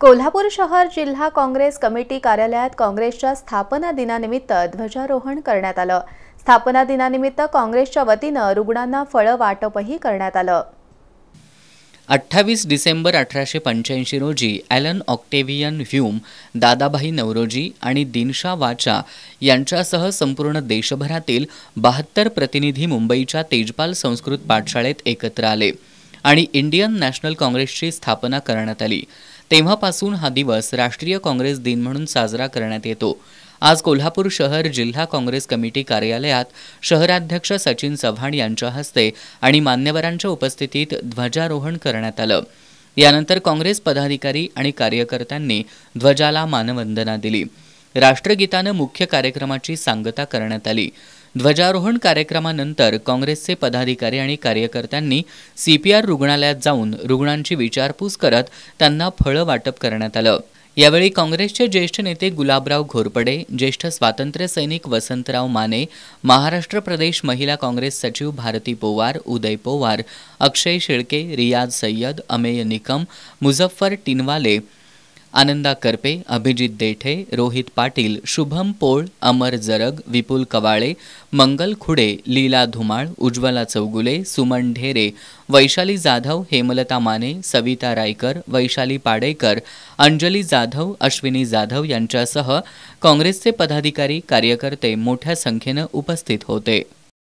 कोल्हापूर शहर जिल्हा काँग्रेस कमिटी कार्यालयात काँग्रेसच्या स्थापना दिनानिमित्त ध्वजारोहण करण्यात आलं स्थापना दिनानिमित्त काँग्रेसच्या वतीनं रुग्णांना फळं वाटपही करण्यात आलं अठ्ठावीस डिसेंबर अठराशे पंच्याऐंशी रोजी Allan Octavian Hume Dadabhai Naoroji आणि दिनशा वाचा यांच्यासह संपूर्ण देशभरातील बहात्तर प्रतिनिधी मुंबईच्या तेजपाल संस्कृत पाठशाळेत एकत्र आले आणि इंडियन नॅशनल काँग्रेसची स्थापना करण्यात आली तेव्हापासून हा दिवस राष्ट्रीय काँग्रेस दिन म्हणून साजरा करण्यात येतो आज कोल्हापूर शहर जिल्हा काँग्रेस कमिटी कार्यालयात शहराध्यक्ष सचिन चव्हाण यांच्या हस्ते आणि मान्यवरांच्या उपस्थितीत ध्वजारोहण करण्यात आलं यानंतर काँग्रेस पदाधिकारी आणि कार्यकर्त्यांनी ध्वजाला मानवंदना दिली राष्ट्रगीतानं मुख्य कार्यक्रमाची सांगता करण्यात आली ध्वजारोहण कार्यक्रमानंतर काँग्रेसचे पदाधिकारी आणि कार्यकर्त्यांनी सी पी आर रुग्णालयात जाऊन रुग्णांची विचारपूस करत त्यांना फळं वाटप करण्यात आलं यावेळी काँग्रेसचे ज्येष्ठ नेते गुलाबराव घोरपडे ज्येष्ठ स्वातंत्र्य सैनिक वसंतराव माने महाराष्ट्र प्रदेश महिला काँग्रेस सचिव भारती पोवार उदय पोवार अक्षय शेळके रियाज सय्यद अमेय निकम मुझफ्फर टिनवाले आनंदा करपे अभिजित देठे रोहित पाटील शुभम पोळ अमर जरग विपुल कवाळे मंगल खुडे लीला धुमाळ उज्ज्वला चौगुले सुमन ढेरे वैशाली जाधव हेमलता माने सविता रायकर वैशाली पाडेकर अंजली जाधव अश्विनी जाधव यांच्यासह काँग्रेसचे पदाधिकारी कार्यकर्ते मोठ्या संख्येनं उपस्थित होते